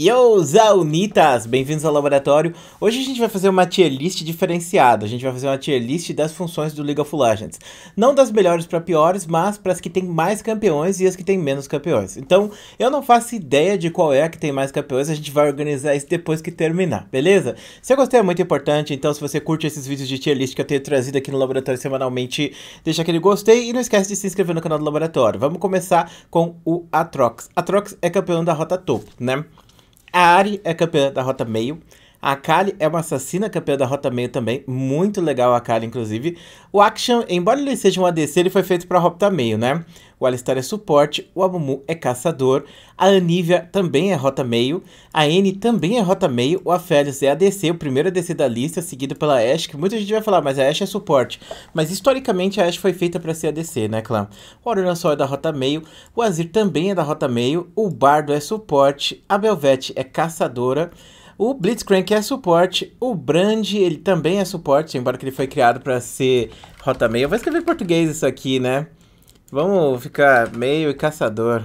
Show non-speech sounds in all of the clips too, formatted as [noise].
Yo, Zaunitas! Bem-vindos ao laboratório. Hoje a gente vai fazer uma tier list diferenciada. A gente vai fazer uma tier list das funções do League of Legends. Não das melhores para piores, mas para as que tem mais campeões e as que tem menos campeões. Então, eu não faço ideia de qual é a que tem mais campeões, a gente vai organizar isso depois que terminar, beleza? Se gostei é muito importante, então se você curte esses vídeos de tier list que eu tenho trazido aqui no laboratório semanalmente, deixa aquele gostei e não esquece de se inscrever no canal do laboratório. Vamos começar com o Atrox. Atrox é campeão da rota topo, né? A Ari é campeã da rota meio. A Kali é uma assassina campeã da Rota Meio também. Muito legal a Kali, inclusive. O Action, embora ele seja um ADC, ele foi feito pra Rota Meio, né? O Alistar é suporte, o Amumu é caçador, a Anivia também é rota meio, a N também é rota meio, o Aphelios é ADC, o primeiro ADC da lista, seguido pela Ashe, que muita gente vai falar, mas a Ashe é suporte. Mas historicamente a Ashe foi feita para ser ADC, né, clã? O Aurora Sol é da rota meio, o Azir também é da rota meio, o Bardo é suporte, a Belvete é caçadora, o Blitzcrank é suporte, o Brand ele também é suporte, embora que ele foi criado para ser rota meio. Eu vou escrever em português isso aqui, né? Vamos ficar meio e caçador.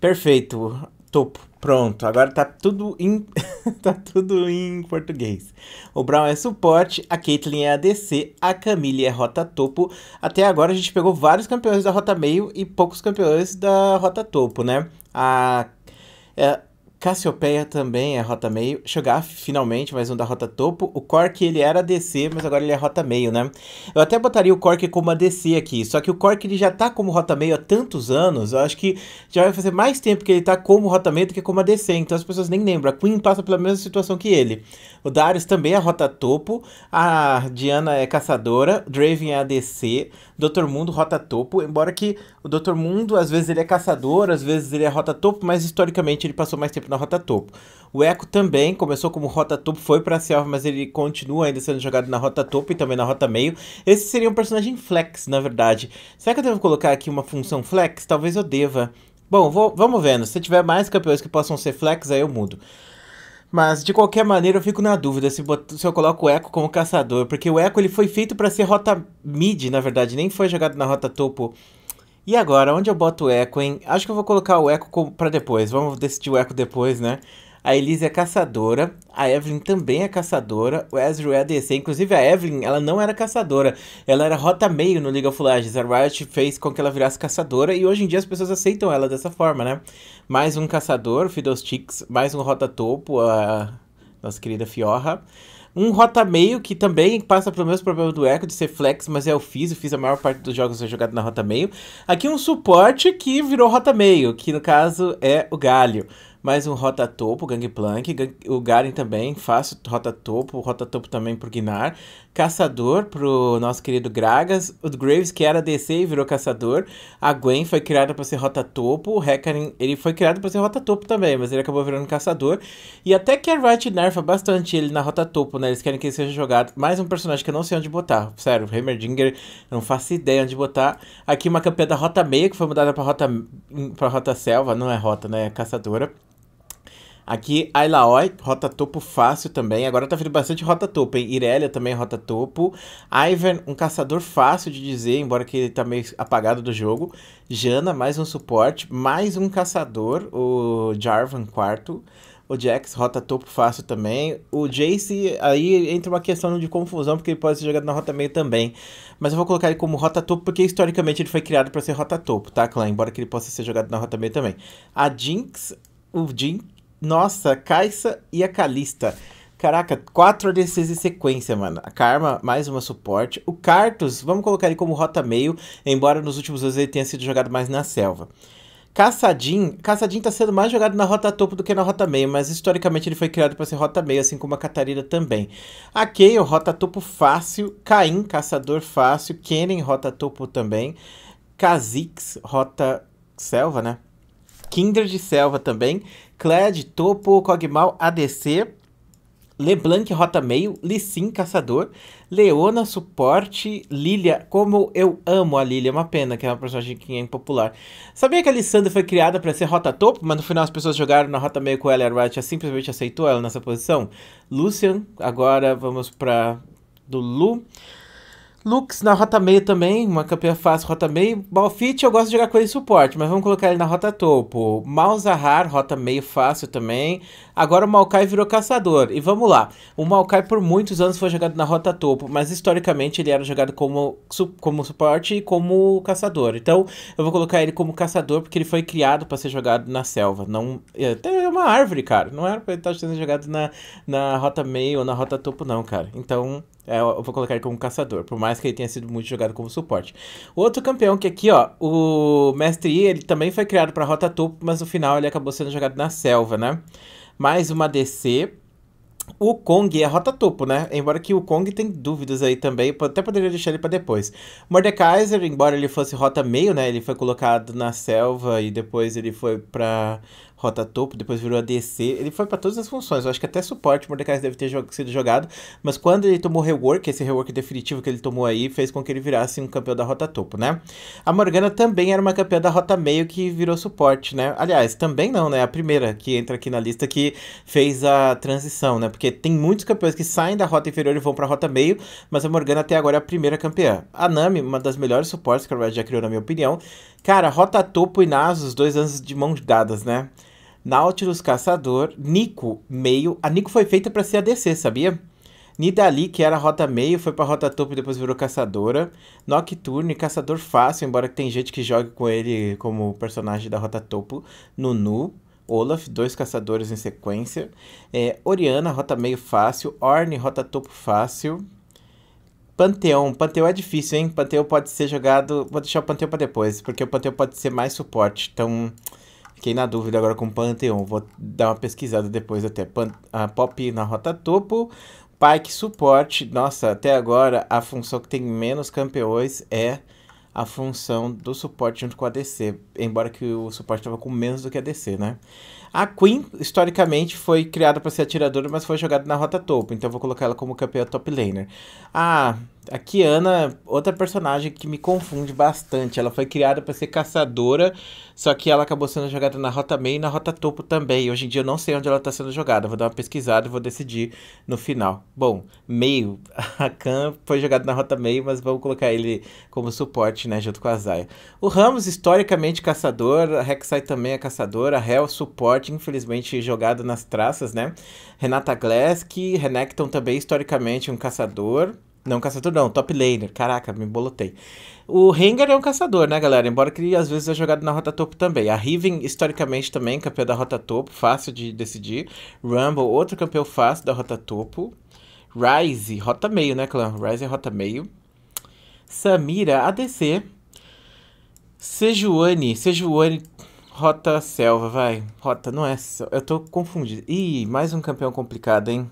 Perfeito, topo, pronto. Agora tá tudo em [laughs] tá tudo em português. O Brown é suporte, a Caitlyn é ADC, a Camille é rota topo. Até agora a gente pegou vários campeões da rota meio e poucos campeões da rota topo, né? A é, Cassiopeia também é rota meio. Shogaf, finalmente, mais um da rota topo. O Cork, ele era DC, mas agora ele é rota meio, né? Eu até botaria o Cork como ADC aqui, só que o Cork ele já tá como rota meio há tantos anos, eu acho que já vai fazer mais tempo que ele tá como rota meio do que como ADC, então as pessoas nem lembram. A Queen passa pela mesma situação que ele. O Darius também é rota topo, a Diana é caçadora, Draven é ADC, Doutor Mundo rota topo, embora que o Doutor Mundo às vezes ele é caçador, às vezes ele é rota topo, mas historicamente ele passou mais tempo na na rota topo. O Eco também começou como rota topo, foi para selva, mas ele continua ainda sendo jogado na rota topo e também na rota meio. Esse seria um personagem flex, na verdade. Será que eu devo colocar aqui uma função flex? Talvez eu deva. Bom, vou, vamos vendo. Se tiver mais campeões que possam ser flex, aí eu mudo. Mas de qualquer maneira eu fico na dúvida se, se eu coloco o Echo como caçador, porque o Echo ele foi feito para ser rota mid, na verdade, nem foi jogado na rota topo e agora, onde eu boto o eco, hein? Acho que eu vou colocar o eco para depois. Vamos decidir o eco depois, né? A Elise é caçadora, a Evelyn também é caçadora, o Ezreal é ADC. Inclusive, a Evelyn, ela não era caçadora, ela era rota meio no League of Legends. A Riot fez com que ela virasse caçadora e hoje em dia as pessoas aceitam ela dessa forma, né? Mais um caçador, Fiddlesticks, mais um rota topo, a nossa querida Fiorra. Um Rota Meio que também passa pelo mesmo problema do Echo de ser flex, mas é o fiz, eu fiz a maior parte dos jogos é jogado na Rota Meio. Aqui um suporte que virou Rota Meio, que no caso é o Galho mais um rota topo, Gangplank, o Garen também, fácil rota topo, rota topo também pro guinar Caçador pro nosso querido Gragas, o Graves que era DC e virou Caçador, a Gwen foi criada para ser rota topo, o Hecarim, ele foi criado para ser rota topo também, mas ele acabou virando Caçador, e até que a Riot nerfa bastante ele na rota topo, né, eles querem que ele seja jogado, mais um personagem que eu não sei onde botar, sério, Heimerdinger, não faço ideia onde botar, aqui uma campeã da rota meia, que foi mudada pra rota, pra rota selva, não é rota, né, é caçadora, Aqui, Ailaoi, rota topo fácil também. Agora tá vindo bastante rota topo, hein? Irelia também é rota topo. Ivern, um caçador fácil de dizer, embora que ele tá meio apagado do jogo. Jana, mais um suporte. Mais um caçador, o Jarvan, quarto. O Jax rota topo fácil também. O Jace, aí entra uma questão de confusão, porque ele pode ser jogado na rota meio também. Mas eu vou colocar ele como rota topo, porque historicamente ele foi criado para ser rota topo, tá, clã? Embora que ele possa ser jogado na rota meio também. A Jinx, o Jinx nossa, Kaisa e a Kalista. Caraca, quatro ADCs em sequência, mano. A Karma, mais uma suporte. O Cartus, vamos colocar ele como rota meio, embora nos últimos anos ele tenha sido jogado mais na selva. Caçadin, Caçadin tá sendo mais jogado na rota topo do que na rota meio, mas historicamente ele foi criado para ser rota meio, assim como a Catarina também. A Kayle, rota topo fácil, Caim, caçador fácil, Kennen, rota topo também, Kha'Zix, rota selva, né? Kindred Selva também, Cled, Topo, Cogmal, ADC, Leblanc Rota Meio, Lissim Caçador, Leona Suporte, Lilia, como eu amo a Lilia, é uma pena que é uma personagem que é impopular. Sabia que a Lissandra foi criada para ser Rota Topo, mas no final as pessoas jogaram na Rota Meio com ela e a Riot simplesmente aceitou ela nessa posição? Lucian, agora vamos para do Lu. Lux na rota meio também, uma campeã fácil, rota meio. Malfit eu gosto de jogar com ele suporte, mas vamos colocar ele na rota topo. Malzahar, rota meio fácil também. Agora o Maokai virou caçador. E vamos lá. O Maokai por muitos anos foi jogado na rota topo, mas historicamente ele era jogado como, como suporte e como caçador. Então eu vou colocar ele como caçador porque ele foi criado para ser jogado na selva. Não, é, até é uma árvore, cara. Não era para ele estar tá sendo jogado na, na rota meio ou na rota topo, não, cara. Então é, eu vou colocar ele como caçador, por mais que ele tenha sido muito jogado como suporte. O outro campeão que aqui, ó, o Mestre I, ele também foi criado para rota topo, mas no final ele acabou sendo jogado na selva, né? mais uma DC. O Kong é rota topo, né? Embora que o Kong tem dúvidas aí também, até poderia deixar ele para depois. Mordekaiser, embora ele fosse rota meio, né? Ele foi colocado na selva e depois ele foi para Rota Topo, depois virou ADC. Ele foi para todas as funções. Eu acho que até suporte Mordecai deve ter jog sido jogado. Mas quando ele tomou rework, esse rework definitivo que ele tomou aí, fez com que ele virasse um campeão da Rota Topo, né? A Morgana também era uma campeã da Rota Meio que virou suporte, né? Aliás, também não, né? A primeira que entra aqui na lista que fez a transição, né? Porque tem muitos campeões que saem da Rota Inferior e vão pra Rota Meio, mas a Morgana até agora é a primeira campeã. A Nami, uma das melhores suportes que a Riot já criou, na minha opinião. Cara, Rota Topo e Nasus, dois anos de mãos dadas, né? Nautilus Caçador, Nico meio. A Nico foi feita para ser ADC, sabia? Nidali, que era rota meio, foi pra rota topo e depois virou caçadora. Nocturne, caçador fácil, embora tem gente que jogue com ele como personagem da rota topo. Nunu, Olaf, dois caçadores em sequência. É, Oriana, rota meio fácil. Orne, rota topo fácil. Panteão. Panteão é difícil, hein? Panteão pode ser jogado. Vou deixar o Panteão pra depois, porque o Panteão pode ser mais suporte. Então. Fiquei na dúvida agora com Pantheon. Vou dar uma pesquisada depois até. Pan, a pop na rota topo. Pike suporte. Nossa, até agora a função que tem menos campeões é a função do suporte junto com a DC, embora que o suporte estava com menos do que a DC, né? A Queen, historicamente, foi criada para ser atiradora, mas foi jogada na rota topo, então vou colocar ela como campeã top laner. Ah. A Kiana, é outra personagem que me confunde bastante. Ela foi criada para ser caçadora, só que ela acabou sendo jogada na rota meio e na rota topo também. Hoje em dia eu não sei onde ela está sendo jogada. Vou dar uma pesquisada e vou decidir no final. Bom, meio. [laughs] A Khan foi jogada na rota meio, mas vamos colocar ele como suporte, né? Junto com a Zaya. O Ramos, historicamente caçador. A Rek'Sai também é caçadora. A Hell, suporte, infelizmente jogado nas traças, né? Renata Glesk. que Renekton também historicamente um caçador. Não, caçador não, top laner. Caraca, me bolotei. O Rengar é um caçador, né, galera? Embora que às vezes é jogado na rota topo também. A Riven, historicamente, também campeão da rota topo, fácil de decidir. Rumble, outro campeão fácil da rota topo. Ryze, rota meio, né, clã? Ryze é rota meio. Samira, ADC. Sejuani, Sejuani, rota selva, vai. Rota, não é... Eu tô confundido. Ih, mais um campeão complicado, hein?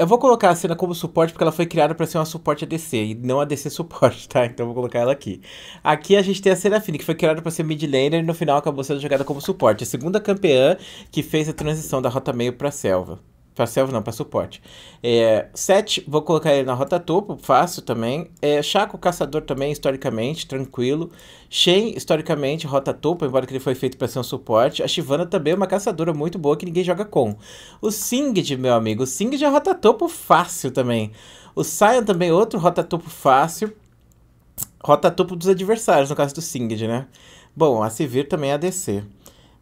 Eu vou colocar a cena como suporte porque ela foi criada para ser uma suporte ADC e não ADC suporte, tá? Então eu vou colocar ela aqui. Aqui a gente tem a Serafine, que foi criada para ser mid laner e no final acabou sendo jogada como suporte. A segunda campeã que fez a transição da rota meio pra selva. Pra selva não, pra suporte. É, vou colocar ele na rota topo, fácil também. É, Chaco, caçador também, historicamente, tranquilo. Shen, historicamente, rota topo, embora que ele foi feito para ser um suporte. A Shivana também é uma caçadora muito boa que ninguém joga com. O Singed, meu amigo, o Singed é rota topo fácil também. O Sion também, é outro rota topo fácil. Rota topo dos adversários, no caso do Singed, né? Bom, a Sivir também é ADC.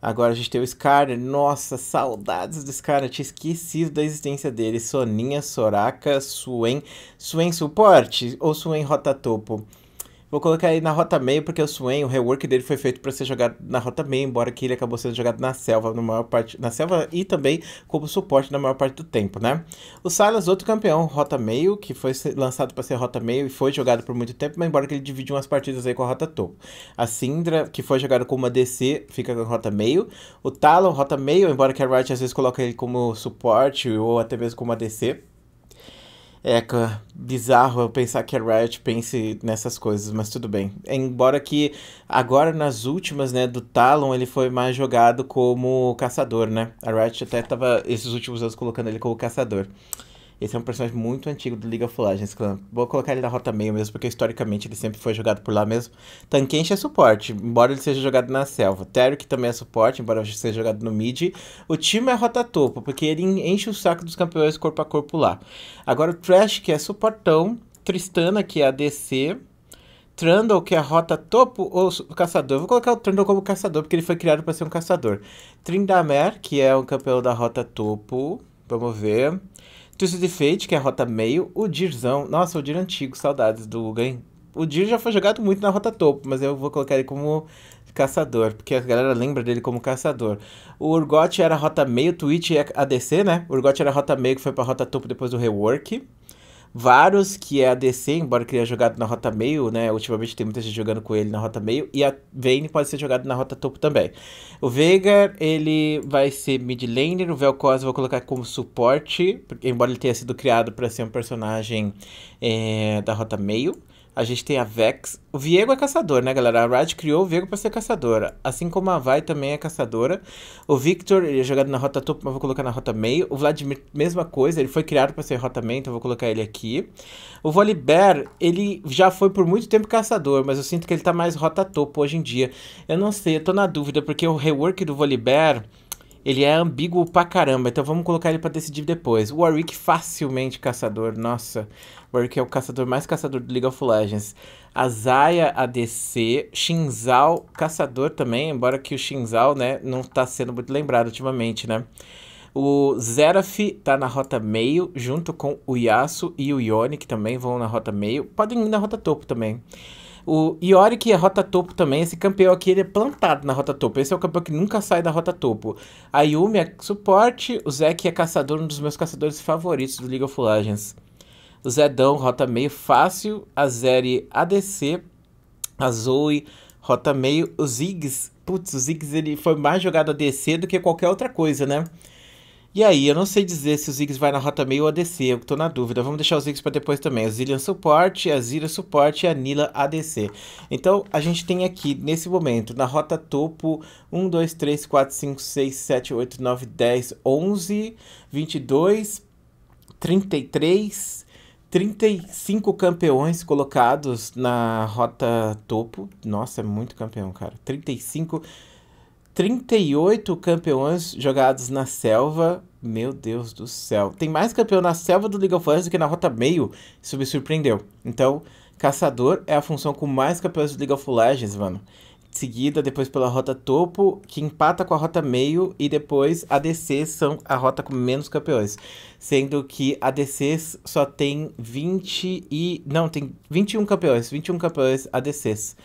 Agora a gente tem o Scarner. Nossa, saudades do Scarner. Tinha esquecido da existência dele. Soninha, Soraka, Suen. Suen suporte ou Suen rota topo? Vou colocar ele na rota meio, porque o Swain, o rework dele foi feito para ser jogado na rota meio, embora que ele acabou sendo jogado na selva, na maior parte. Na selva e também como suporte na maior parte do tempo, né? O Silas, outro campeão, rota meio, que foi lançado para ser rota meio e foi jogado por muito tempo, mas embora que ele dividiu umas partidas aí com a rota topo. A Syndra, que foi jogada como uma DC, fica na rota meio. O Talon, rota meio, embora que a Riot às vezes coloque ele como suporte ou até mesmo como ADC. É, bizarro eu pensar que a Riot pense nessas coisas, mas tudo bem. Embora que agora nas últimas, né, do Talon, ele foi mais jogado como caçador, né? A Riot até tava esses últimos anos colocando ele como caçador. Esse é um personagem muito antigo do League of Legends Clan. Vou colocar ele na rota meio mesmo, porque historicamente ele sempre foi jogado por lá mesmo. Tankenshi é suporte, embora ele seja jogado na selva. que também é suporte, embora ele seja jogado no mid. O time é rota topo, porque ele enche o saco dos campeões corpo a corpo lá. Agora o Trash, que é suportão. Tristana, que é ADC. Trundle, que é a rota topo ou caçador. Vou colocar o Trundle como caçador, porque ele foi criado para ser um caçador. Trindamer, que é o campeão da rota topo. Vamos ver. Twisted Fate, que é a rota meio, o Dirzão. Nossa, o Dir é antigo, saudades do Gain. O Dir já foi jogado muito na rota topo, mas eu vou colocar ele como caçador, porque a galera lembra dele como caçador. O Urgot era rota meio, Twitch e é ADC, né? O Urgot era rota meio que foi pra rota topo depois do rework. Varus, que é a DC, embora que ele é jogado na rota meio, né? Ultimamente tem muita gente jogando com ele na rota meio. E a Vayne pode ser jogado na rota topo também. O Veigar, ele vai ser mid laner. O Vel'Koz eu vou colocar como suporte, embora ele tenha sido criado para ser um personagem é, da rota meio. A gente tem a Vex. O Viego é caçador, né, galera? A Rad criou o Viego para ser caçadora. Assim como a Vai também é caçadora. O Victor, ele é jogado na rota topo, mas vou colocar na rota meio. O Vladimir, mesma coisa. Ele foi criado para ser rota meio, então vou colocar ele aqui. O Volibear, ele já foi por muito tempo caçador, mas eu sinto que ele tá mais rota topo hoje em dia. Eu não sei, eu tô na dúvida, porque o rework do Volibear... Ele é ambíguo pra caramba, então vamos colocar ele pra decidir depois. O Warwick facilmente caçador, nossa. O Warwick é o caçador mais caçador do League of Legends. A Zaya ADC, Xin Zhao caçador também, embora que o Xin Zhao, né, não tá sendo muito lembrado ultimamente, né. O Zeraph tá na rota meio, junto com o Yasuo e o Yone, que também vão na rota meio. Podem ir na rota topo também. O que é rota topo também. Esse campeão aqui ele é plantado na rota topo. Esse é o campeão que nunca sai da rota topo. A Yumi é suporte. O Zeke é caçador, um dos meus caçadores favoritos do League of Legends. O Zedão, rota meio fácil. A Zeri ADC. A Zoe, rota meio. O Ziggs, putz, o Ziggs ele foi mais jogado ADC do que qualquer outra coisa, né? E aí, eu não sei dizer se o Ziggs vai na rota meio ou ADC, eu tô na dúvida. Vamos deixar o Ziggs para depois também. A Zillion suporte, a Zira suporte e a Nila ADC. Então, a gente tem aqui, nesse momento, na rota topo, 1, 2, 3, 4, 5, 6, 7, 8, 9, 10, 11, 22, 33, 35 campeões colocados na rota topo. Nossa, é muito campeão, cara. 35 38 campeões jogados na selva. Meu Deus do céu. Tem mais campeão na selva do League of Legends do que na rota meio. Isso me surpreendeu. Então, caçador é a função com mais campeões do League of Legends, mano. Seguida depois pela rota topo, que empata com a rota meio, e depois ADCs são a rota com menos campeões. Sendo que ADCs só tem 20 e. Não, tem 21 campeões. 21 campeões ADCs.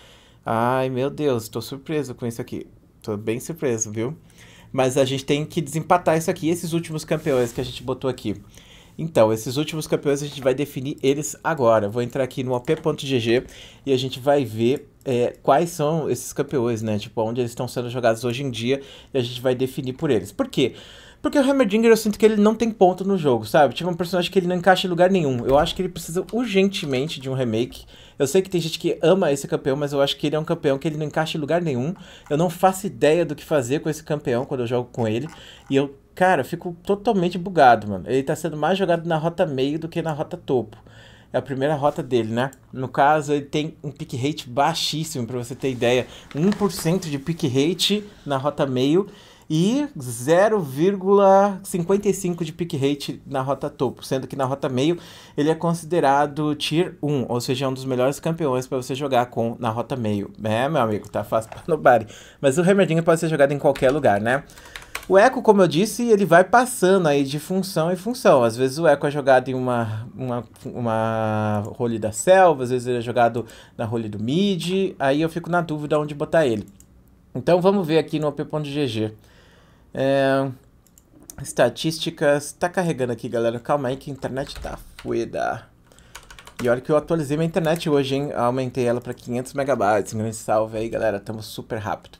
Ai, meu Deus, tô surpreso com isso aqui. Tô bem surpreso, viu? Mas a gente tem que desempatar isso aqui, esses últimos campeões que a gente botou aqui. Então, esses últimos campeões a gente vai definir eles agora. Vou entrar aqui no op.gg e a gente vai ver é, quais são esses campeões, né? Tipo, onde eles estão sendo jogados hoje em dia e a gente vai definir por eles. Por quê? Porque o Hammerdinger eu sinto que ele não tem ponto no jogo, sabe? Tipo, é um personagem que ele não encaixa em lugar nenhum. Eu acho que ele precisa urgentemente de um remake eu sei que tem gente que ama esse campeão, mas eu acho que ele é um campeão que ele não encaixa em lugar nenhum. Eu não faço ideia do que fazer com esse campeão quando eu jogo com ele. E eu, cara, fico totalmente bugado, mano. Ele tá sendo mais jogado na rota meio do que na rota topo. É a primeira rota dele, né? No caso, ele tem um pick rate baixíssimo, pra você ter ideia. 1% de pick rate na rota meio e 0,55 de pick rate na rota topo, sendo que na rota meio ele é considerado tier 1, ou seja, é um dos melhores campeões para você jogar com na rota meio. É, meu amigo, tá fácil para nobody. Mas o remedinho pode ser jogado em qualquer lugar, né? O eco, como eu disse, ele vai passando aí de função em função. Às vezes o eco é jogado em uma, uma, uma role da selva, às vezes ele é jogado na role do mid, aí eu fico na dúvida onde botar ele. Então vamos ver aqui no op.gg. É... Estatísticas. Tá carregando aqui, galera. Calma aí que a internet tá fueda. E olha que eu atualizei minha internet hoje, hein? Aumentei ela para 500 megabytes. Um grande salve aí, galera. Tamo super rápido.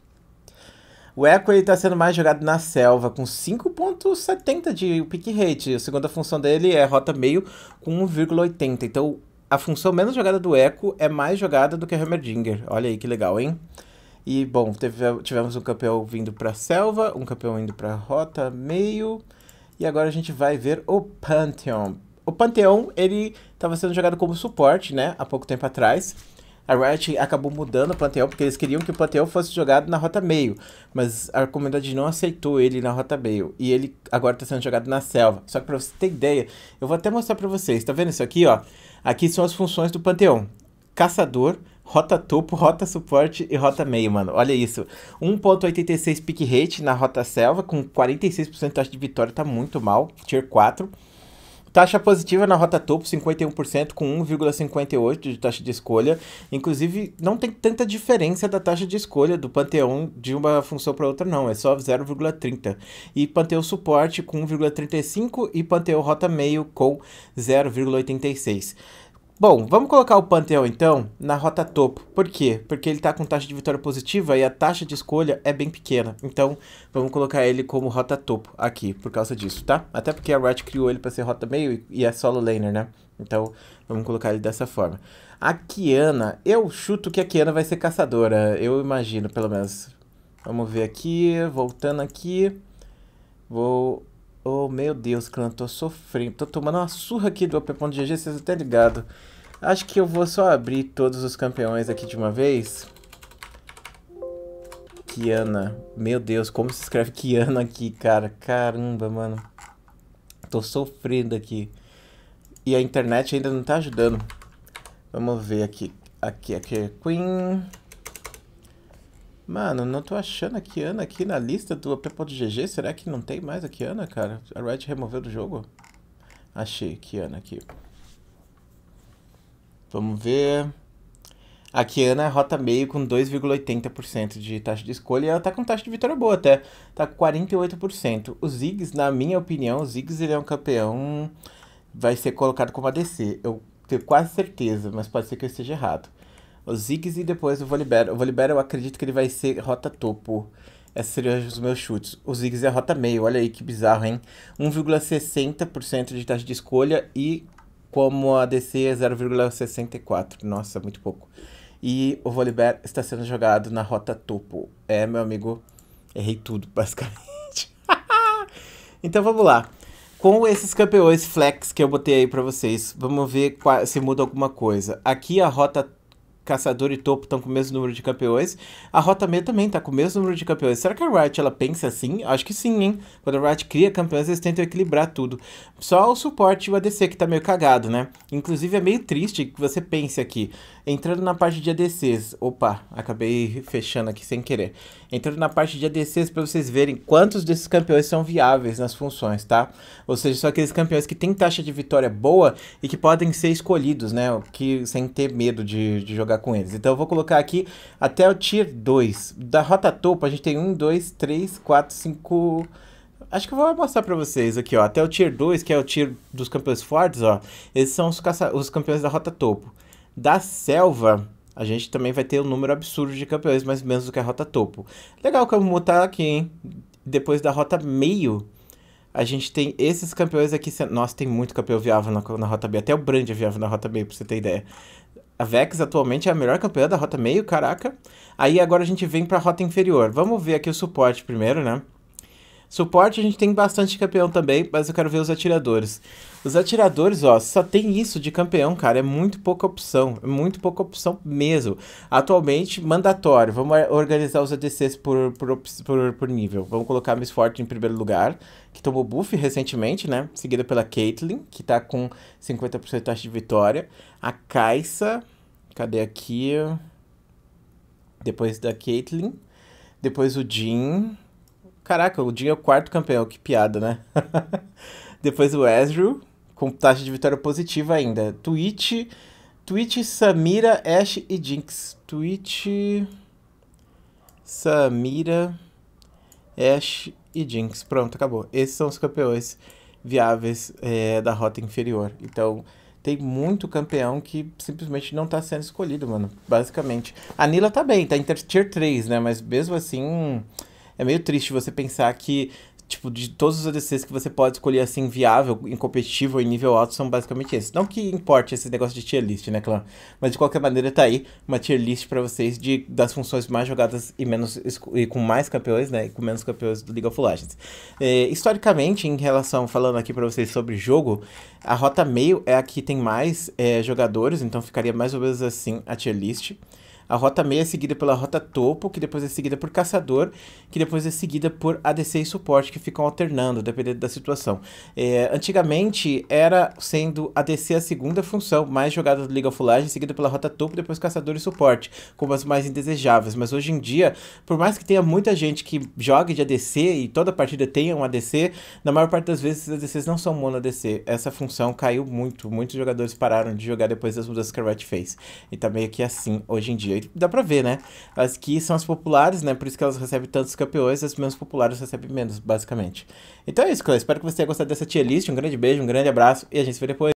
O Echo ele tá sendo mais jogado na selva, com 5.70 de pick rate. A segunda função dele é rota meio com 1,80. Então, a função menos jogada do Echo é mais jogada do que a Hammerdinger. Olha aí que legal, hein? E, bom, teve, tivemos um campeão vindo para a selva, um campeão indo para a rota meio. E agora a gente vai ver o Pantheon. O Pantheon, ele estava sendo jogado como suporte, né? Há pouco tempo atrás. A Riot acabou mudando o Panteão, porque eles queriam que o Panteão fosse jogado na rota meio. Mas a comunidade não aceitou ele na rota meio. E ele agora está sendo jogado na selva. Só que para você ter ideia, eu vou até mostrar para vocês. Tá vendo isso aqui, ó? Aqui são as funções do Panteão. Caçador, rota topo, rota suporte e rota meio, mano. Olha isso. 1.86 pick rate na rota selva, com 46% de taxa de vitória, tá muito mal. Tier 4. Taxa positiva na rota topo, 51%, com 1,58% de taxa de escolha. Inclusive, não tem tanta diferença da taxa de escolha do Panteão de uma função para outra, não. É só 0,30%. E Panteão suporte com 1,35% e Panteão rota meio com 0,86%. Bom, vamos colocar o Pantheon então na rota topo. Por quê? Porque ele está com taxa de vitória positiva e a taxa de escolha é bem pequena. Então, vamos colocar ele como rota topo aqui, por causa disso, tá? Até porque a Riot criou ele para ser rota meio e é solo laner, né? Então, vamos colocar ele dessa forma. A Kiana, eu chuto que a Kiana vai ser caçadora, eu imagino, pelo menos. Vamos ver aqui, voltando aqui. Vou Oh, meu Deus, clã, tô sofrendo. Tô tomando uma surra aqui do GG. vocês estão ligados. Acho que eu vou só abrir todos os campeões aqui de uma vez. Kiana. Meu Deus, como se escreve Kiana aqui, cara? Caramba, mano. Tô sofrendo aqui. E a internet ainda não tá ajudando. Vamos ver aqui. Aqui, aqui. Queen. Mano, não tô achando a Kiana aqui na lista do GG. Será que não tem mais a Kiana, cara? A Riot removeu do jogo? Achei Kiana aqui. Vamos ver. A Kiana rota meio com 2,80% de taxa de escolha e ela tá com taxa de vitória boa até. Tá com 48%. O Ziggs, na minha opinião, o Ziggs ele é um campeão. Vai ser colocado como ADC. Eu tenho quase certeza, mas pode ser que eu esteja errado. O Ziggs e depois o Volibear. O Volibear eu acredito que ele vai ser rota topo. Esses seriam os meus chutes. O Ziggs é rota meio, olha aí que bizarro, hein? 1,60% de taxa de escolha e como a DC é 0,64. Nossa, muito pouco. E o Volibear está sendo jogado na rota topo. É, meu amigo, errei tudo, [laughs] basicamente. [laughs] então vamos lá. Com esses campeões flex que eu botei aí para vocês, vamos ver se muda alguma coisa. Aqui a rota Caçador e Topo estão com o mesmo número de campeões. A Rota Meia também está com o mesmo número de campeões. Será que a Riot ela pensa assim? Acho que sim, hein? Quando a Riot cria campeões, eles tentam equilibrar tudo. Só o suporte e o ADC que está meio cagado, né? Inclusive é meio triste que você pense aqui. Entrando na parte de ADCs, opa, acabei fechando aqui sem querer. Entrando na parte de ADCs para vocês verem quantos desses campeões são viáveis nas funções, tá? Ou seja, são aqueles campeões que têm taxa de vitória boa e que podem ser escolhidos, né? Que, sem ter medo de, de jogar com eles. Então eu vou colocar aqui até o Tier 2. Da rota topo a gente tem 1, 2, 3, 4, 5... Acho que eu vou mostrar pra vocês aqui, ó. Até o Tier 2, que é o Tier dos campeões fortes, ó. Esses são os, caça... os campeões da rota topo da selva, a gente também vai ter um número absurdo de campeões, mas menos do que a rota topo. Legal que eu vou botar aqui, hein? Depois da rota meio, a gente tem esses campeões aqui. Nossa, tem muito campeão viável na, na rota meio. Até o Brand é viável na rota meio, pra você ter ideia. A Vex atualmente é a melhor campeã da rota meio, caraca. Aí agora a gente vem pra rota inferior. Vamos ver aqui o suporte primeiro, né? Suporte a gente tem bastante campeão também, mas eu quero ver os atiradores. Os atiradores, ó, só tem isso de campeão, cara. É muito pouca opção. É muito pouca opção mesmo. Atualmente, mandatório. Vamos organizar os ADCs por, por, por, por nível. Vamos colocar a Miss Forte em primeiro lugar, que tomou buff recentemente, né? Seguida pela Caitlyn, que tá com 50% de taxa de vitória. A Kaisa. Cadê aqui? Depois da Caitlyn. Depois o Jin. Caraca, o Dinho é o quarto campeão, que piada, né? [laughs] Depois o Ezreal, com taxa de vitória positiva ainda. Twitch, Twitch, Samira, Ash e Jinx. Twitch, Samira, Ash e Jinx. Pronto, acabou. Esses são os campeões viáveis é, da rota inferior. Então, tem muito campeão que simplesmente não tá sendo escolhido, mano. Basicamente. A Nila tá bem, tá em tier 3, né? Mas mesmo assim é meio triste você pensar que, tipo, de todos os ADCs que você pode escolher assim, viável, em competitivo em nível alto, são basicamente esses. Não que importe esse negócio de tier list, né, clã? Mas de qualquer maneira tá aí uma tier list para vocês de, das funções mais jogadas e menos e com mais campeões, né? E com menos campeões do League of Legends. É, historicamente, em relação, falando aqui para vocês sobre jogo, a rota meio é a que tem mais é, jogadores, então ficaria mais ou menos assim a tier list. A Rota Meia é seguida pela Rota Topo, que depois é seguida por Caçador, que depois é seguida por ADC e Suporte, que ficam alternando, dependendo da situação. É, antigamente era sendo ADC a segunda função mais jogada do League of Legends, seguida pela Rota Topo, depois Caçador e Suporte, como as mais indesejáveis. Mas hoje em dia, por mais que tenha muita gente que jogue de ADC e toda partida tenha um ADC, na maior parte das vezes as ADCs não são mono ADC. Essa função caiu muito, muitos jogadores pararam de jogar depois das mudanças que a Riot fez. E tá meio que assim hoje em dia. Dá pra ver, né? As que são as populares, né? Por isso que elas recebem tantos campeões, as menos populares recebem menos, basicamente. Então é isso, Clã. Espero que você tenha gostado dessa tier list. Um grande beijo, um grande abraço e a gente se vê depois.